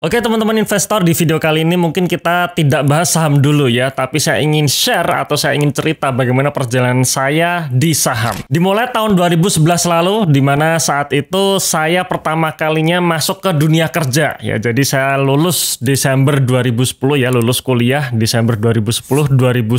Oke teman-teman investor di video kali ini mungkin kita tidak bahas saham dulu ya tapi saya ingin share atau saya ingin cerita bagaimana perjalanan saya di saham. Dimulai tahun 2011 lalu dimana saat itu saya pertama kalinya masuk ke dunia kerja ya jadi saya lulus Desember 2010 ya lulus kuliah Desember 2010 2011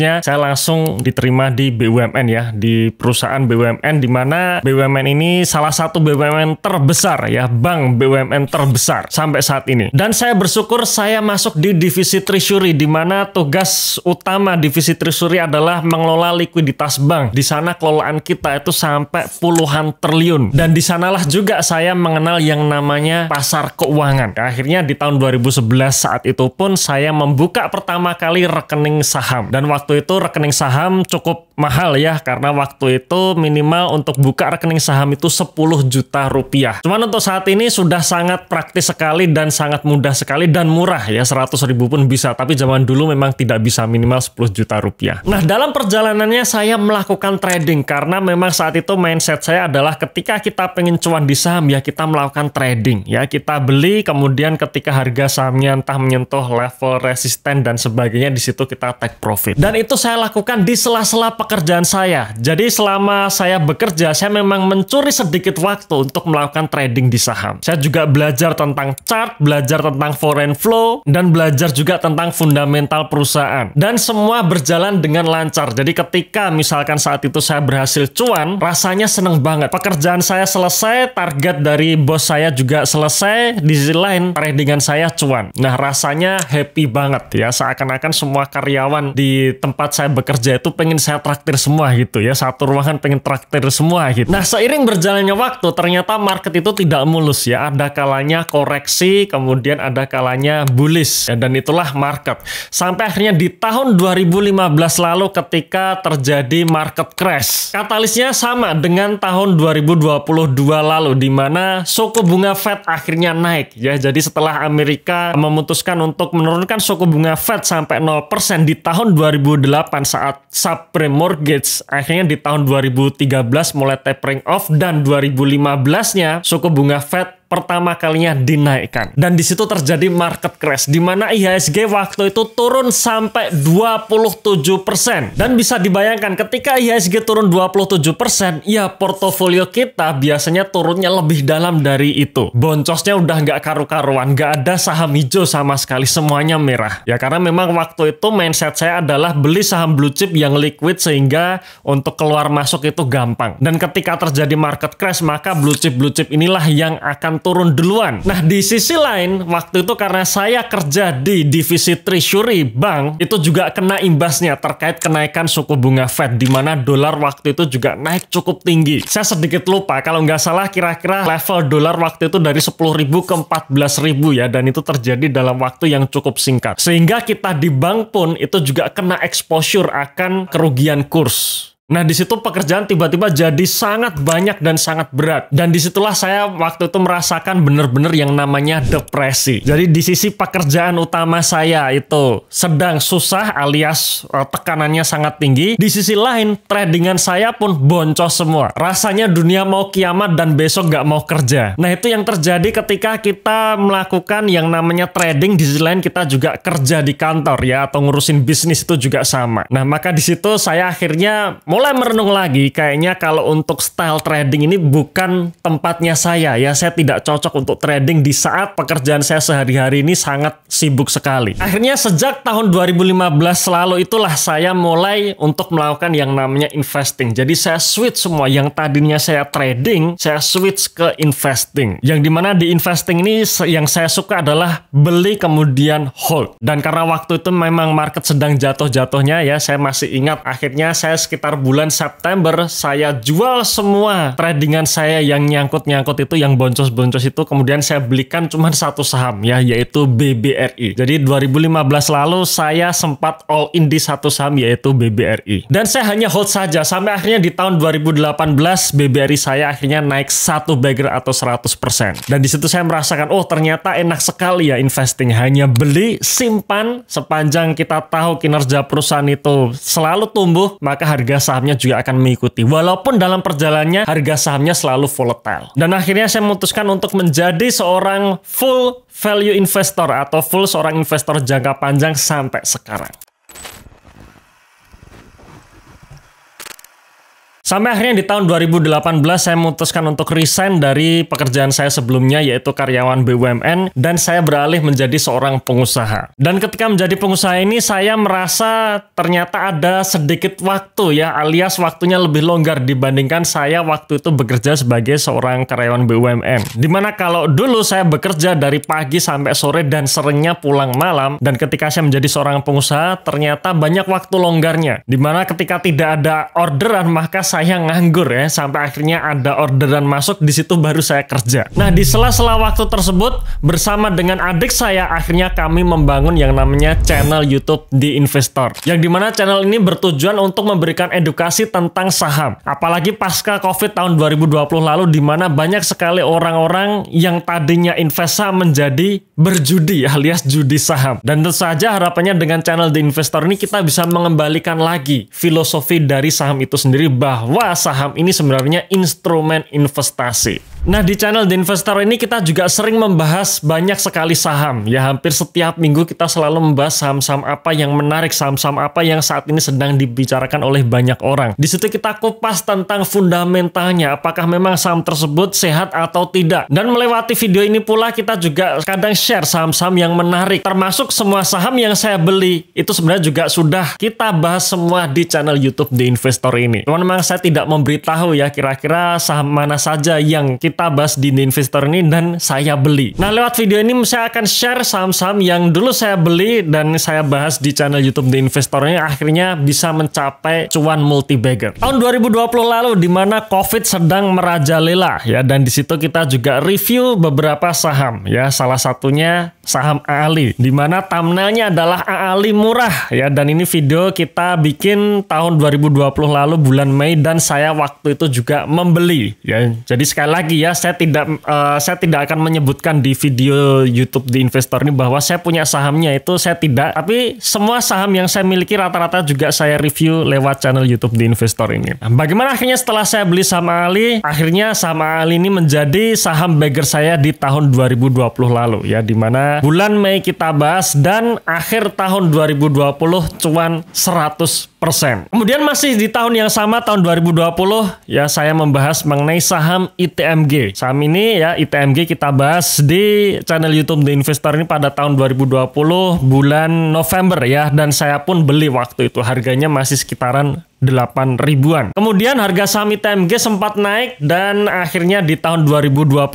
nya saya langsung diterima di BUMN ya di perusahaan BUMN dimana BUMN ini salah satu BUMN terbesar ya bank BUMN terbesar sampai saat saat ini. Dan saya bersyukur saya masuk di divisi treasury di mana tugas utama divisi treasury adalah mengelola likuiditas bank. Di sana kelolaan kita itu sampai puluhan triliun dan di sanalah juga saya mengenal yang namanya pasar keuangan. Akhirnya di tahun 2011 saat itu pun saya membuka pertama kali rekening saham dan waktu itu rekening saham cukup mahal ya karena waktu itu minimal untuk buka rekening saham itu 10 juta rupiah. Cuman untuk saat ini sudah sangat praktis sekali dan akan sangat mudah sekali dan murah ya 100 ribu pun bisa tapi zaman dulu memang tidak bisa minimal 10 juta rupiah nah dalam perjalanannya saya melakukan trading karena memang saat itu mindset saya adalah ketika kita pengen cuan di saham ya kita melakukan trading ya kita beli kemudian ketika harga sahamnya entah menyentuh level resisten dan sebagainya di situ kita take profit dan itu saya lakukan di sela-sela pekerjaan saya jadi selama saya bekerja saya memang mencuri sedikit waktu untuk melakukan trading di saham saya juga belajar tentang chart belajar tentang foreign flow, dan belajar juga tentang fundamental perusahaan. Dan semua berjalan dengan lancar. Jadi ketika misalkan saat itu saya berhasil cuan, rasanya seneng banget. Pekerjaan saya selesai, target dari bos saya juga selesai, di sisi lain tradingan saya cuan. Nah rasanya happy banget ya, seakan-akan semua karyawan di tempat saya bekerja itu pengen saya traktir semua gitu ya, satu ruangan pengen traktir semua gitu. Nah seiring berjalannya waktu, ternyata market itu tidak mulus ya, ada kalanya koreksi, kemudian ada kalanya bullish ya, dan itulah market. Sampai akhirnya di tahun 2015 lalu ketika terjadi market crash. Katalisnya sama dengan tahun 2022 lalu di mana suku bunga Fed akhirnya naik ya. Jadi setelah Amerika memutuskan untuk menurunkan suku bunga Fed sampai 0% di tahun 2008 saat subprime mortgage akhirnya di tahun 2013 mulai tapering off dan 2015-nya suku bunga Fed pertama kalinya dinaikkan. Dan di situ terjadi market crash di mana IHSG waktu itu turun sampai 27%. Dan bisa dibayangkan ketika IHSG turun 27%, ya portofolio kita biasanya turunnya lebih dalam dari itu. Boncosnya udah nggak karu-karuan, nggak ada saham hijau sama sekali, semuanya merah. Ya karena memang waktu itu mindset saya adalah beli saham blue chip yang liquid sehingga untuk keluar masuk itu gampang. Dan ketika terjadi market crash, maka blue chip-blue chip inilah yang akan turun duluan. Nah, di sisi lain, waktu itu karena saya kerja di divisi treasury bank, itu juga kena imbasnya terkait kenaikan suku bunga Fed, di mana dolar waktu itu juga naik cukup tinggi. Saya sedikit lupa, kalau nggak salah kira-kira level dolar waktu itu dari 10.000 ke 14.000 ya, dan itu terjadi dalam waktu yang cukup singkat. Sehingga kita di bank pun itu juga kena exposure akan kerugian kurs. Nah, di situ pekerjaan tiba-tiba jadi sangat banyak dan sangat berat. Dan disitulah saya waktu itu merasakan benar-benar yang namanya depresi. Jadi di sisi pekerjaan utama saya itu sedang susah alias eh, tekanannya sangat tinggi. Di sisi lain, tradingan saya pun boncos semua. Rasanya dunia mau kiamat dan besok nggak mau kerja. Nah, itu yang terjadi ketika kita melakukan yang namanya trading. Di sisi lain kita juga kerja di kantor ya atau ngurusin bisnis itu juga sama. Nah, maka di situ saya akhirnya mulai merenung lagi, kayaknya kalau untuk style trading ini bukan tempatnya saya ya. Saya tidak cocok untuk trading di saat pekerjaan saya sehari-hari ini sangat sibuk sekali. Akhirnya sejak tahun 2015 selalu itulah saya mulai untuk melakukan yang namanya investing. Jadi saya switch semua yang tadinya saya trading, saya switch ke investing. Yang dimana di investing ini yang saya suka adalah beli kemudian hold. Dan karena waktu itu memang market sedang jatuh-jatuhnya ya, saya masih ingat akhirnya saya sekitar bulan September saya jual semua tradingan saya yang nyangkut-nyangkut itu yang boncos-boncos itu kemudian saya belikan cuma satu saham ya yaitu BBRI. Jadi 2015 lalu saya sempat all in di satu saham yaitu BBRI. Dan saya hanya hold saja sampai akhirnya di tahun 2018 BBRI saya akhirnya naik satu bagger atau 100%. Dan disitu saya merasakan oh ternyata enak sekali ya investing hanya beli simpan sepanjang kita tahu kinerja perusahaan itu selalu tumbuh maka harga saham sahamnya juga akan mengikuti. Walaupun dalam perjalanannya harga sahamnya selalu volatile. Dan akhirnya saya memutuskan untuk menjadi seorang full value investor atau full seorang investor jangka panjang sampai sekarang. Sampai akhirnya di tahun 2018 saya memutuskan untuk resign dari pekerjaan saya sebelumnya yaitu karyawan BUMN dan saya beralih menjadi seorang pengusaha. Dan ketika menjadi pengusaha ini saya merasa ternyata ada sedikit waktu ya alias waktunya lebih longgar dibandingkan saya waktu itu bekerja sebagai seorang karyawan BUMN. Dimana kalau dulu saya bekerja dari pagi sampai sore dan seringnya pulang malam dan ketika saya menjadi seorang pengusaha ternyata banyak waktu longgarnya. Dimana ketika tidak ada orderan maka saya saya nganggur ya sampai akhirnya ada orderan masuk di situ baru saya kerja. Nah, di sela-sela waktu tersebut bersama dengan adik saya akhirnya kami membangun yang namanya channel YouTube di Investor. Yang dimana channel ini bertujuan untuk memberikan edukasi tentang saham. Apalagi pasca Covid tahun 2020 lalu di mana banyak sekali orang-orang yang tadinya investa menjadi berjudi alias judi saham. Dan tentu saja harapannya dengan channel di Investor ini kita bisa mengembalikan lagi filosofi dari saham itu sendiri bahwa bahwa saham ini sebenarnya instrumen investasi. Nah di channel The Investor ini kita juga sering membahas banyak sekali saham. Ya hampir setiap minggu kita selalu membahas saham-saham apa yang menarik, saham-saham apa yang saat ini sedang dibicarakan oleh banyak orang. Di situ kita kupas tentang fundamentalnya, apakah memang saham tersebut sehat atau tidak. Dan melewati video ini pula kita juga kadang share saham-saham yang menarik, termasuk semua saham yang saya beli. Itu sebenarnya juga sudah kita bahas semua di channel YouTube The Investor ini. Cuman memang saya tidak memberitahu ya kira-kira saham mana saja yang kita kita bahas di The Investor ini dan saya beli. Nah lewat video ini saya akan share saham-saham yang dulu saya beli dan saya bahas di channel YouTube The Investor ini akhirnya bisa mencapai cuan multi bagger. Tahun 2020 lalu di mana COVID sedang merajalela ya dan di situ kita juga review beberapa saham ya salah satunya saham Ali di mana thumbnailnya adalah Ali murah ya dan ini video kita bikin tahun 2020 lalu bulan Mei dan saya waktu itu juga membeli ya. Jadi sekali lagi ya ya saya tidak uh, saya tidak akan menyebutkan di video YouTube di investor ini bahwa saya punya sahamnya itu saya tidak tapi semua saham yang saya miliki rata-rata juga saya review lewat channel YouTube di investor ini. Nah, bagaimana akhirnya setelah saya beli saham Ali, akhirnya saham Ali ini menjadi saham bagger saya di tahun 2020 lalu ya dimana bulan Mei kita bahas dan akhir tahun 2020 cuan 100 persen. Kemudian masih di tahun yang sama tahun 2020 ya saya membahas mengenai saham ITMG. Saham ini ya ITMG kita bahas di channel YouTube The Investor ini pada tahun 2020 bulan November ya dan saya pun beli waktu itu harganya masih sekitaran 8 ribuan. Kemudian harga saham ITMG sempat naik dan akhirnya di tahun 2021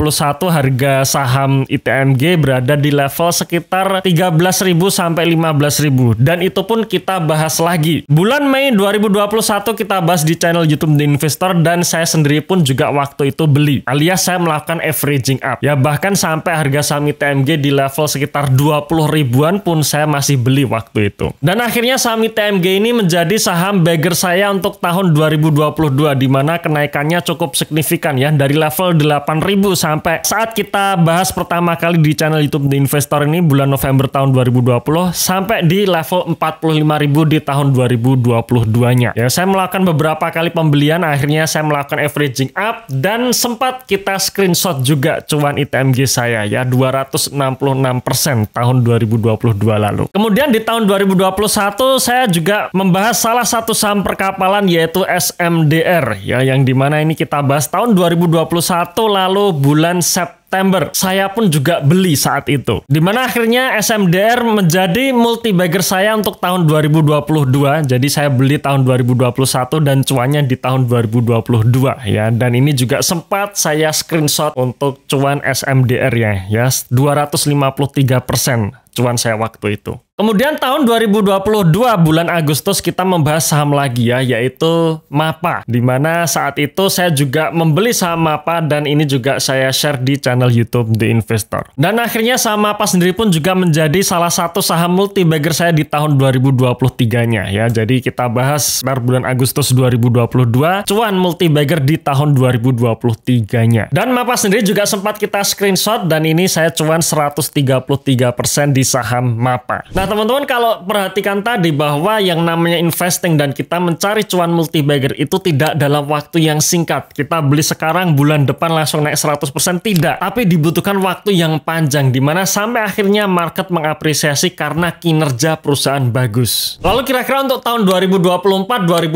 harga saham ITMG berada di level sekitar 13.000 sampai 15.000 dan itu pun kita bahas lagi. Bulan Mei 2021 kita bahas di channel YouTube The Investor dan saya sendiri pun juga waktu itu beli alias saya melakukan averaging up. Ya bahkan sampai harga saham ITMG di level sekitar 20 ribuan pun saya masih beli waktu itu. Dan akhirnya saham ITMG ini menjadi saham bagger saya saya untuk tahun 2022 di mana kenaikannya cukup signifikan ya dari level 8000 sampai saat kita bahas pertama kali di channel YouTube The Investor ini bulan November tahun 2020 sampai di level 45000 di tahun 2022-nya. Ya, saya melakukan beberapa kali pembelian akhirnya saya melakukan averaging up dan sempat kita screenshot juga cuan ITMG saya ya 266% tahun 2022 lalu. Kemudian di tahun 2021 saya juga membahas salah satu saham perkara perkapalan yaitu SMDR ya yang dimana ini kita bahas tahun 2021 lalu bulan September saya pun juga beli saat itu. Dimana akhirnya SMDR menjadi multibagger saya untuk tahun 2022. Jadi saya beli tahun 2021 dan cuannya di tahun 2022 ya. Dan ini juga sempat saya screenshot untuk cuan smdr ya ya. 253% cuan saya waktu itu. Kemudian tahun 2022 bulan Agustus kita membahas saham lagi ya yaitu MAPA dimana saat itu saya juga membeli saham MAPA dan ini juga saya share di channel YouTube The Investor. Dan akhirnya saham MAPA sendiri pun juga menjadi salah satu saham multi bagger saya di tahun 2023-nya ya. Jadi kita bahas per bulan Agustus 2022 cuan multi bagger di tahun 2023-nya. Dan MAPA sendiri juga sempat kita screenshot dan ini saya cuan 133% di saham MAPA. Nah, Nah teman-teman kalau perhatikan tadi bahwa yang namanya investing dan kita mencari cuan multibagger itu tidak dalam waktu yang singkat. Kita beli sekarang bulan depan langsung naik 100% tidak. Tapi dibutuhkan waktu yang panjang dimana sampai akhirnya market mengapresiasi karena kinerja perusahaan bagus. Lalu kira-kira untuk tahun 2024, 2025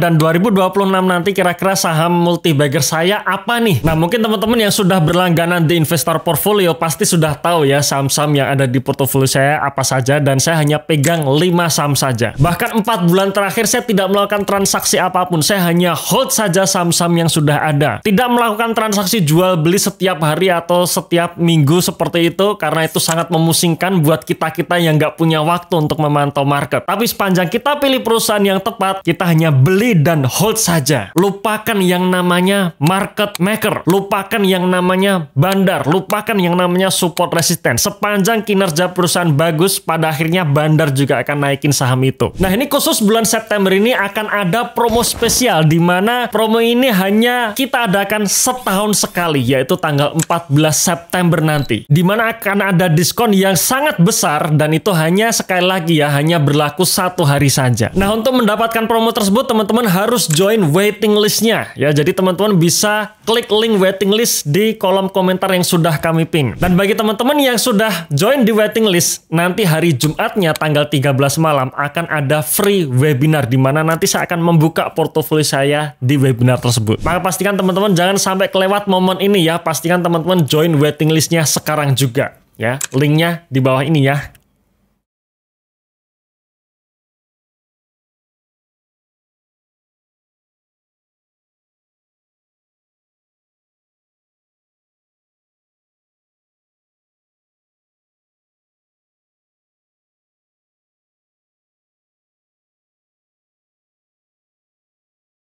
dan 2026 nanti kira-kira saham multibagger saya apa nih? Nah mungkin teman-teman yang sudah berlangganan di investor portfolio pasti sudah tahu ya saham-saham yang ada di portfolio saya apa apa saja dan saya hanya pegang 5 saham saja. Bahkan 4 bulan terakhir saya tidak melakukan transaksi apapun. Saya hanya hold saja saham-saham yang sudah ada. Tidak melakukan transaksi jual beli setiap hari atau setiap minggu seperti itu karena itu sangat memusingkan buat kita-kita yang nggak punya waktu untuk memantau market. Tapi sepanjang kita pilih perusahaan yang tepat, kita hanya beli dan hold saja. Lupakan yang namanya market maker. Lupakan yang namanya bandar. Lupakan yang namanya support resistance. Sepanjang kinerja perusahaan bagus, terus pada akhirnya bandar juga akan naikin saham itu. Nah ini khusus bulan September ini akan ada promo spesial di mana promo ini hanya kita adakan setahun sekali yaitu tanggal 14 September nanti. Di mana akan ada diskon yang sangat besar dan itu hanya sekali lagi ya hanya berlaku satu hari saja. Nah untuk mendapatkan promo tersebut teman-teman harus join waiting listnya ya. Jadi teman-teman bisa klik link waiting list di kolom komentar yang sudah kami ping. Dan bagi teman-teman yang sudah join di waiting list nanti nanti hari Jumatnya tanggal 13 malam akan ada free webinar di mana nanti saya akan membuka portofolio saya di webinar tersebut. Maka pastikan teman-teman jangan sampai kelewat momen ini ya. Pastikan teman-teman join waiting listnya sekarang juga ya. Linknya di bawah ini ya.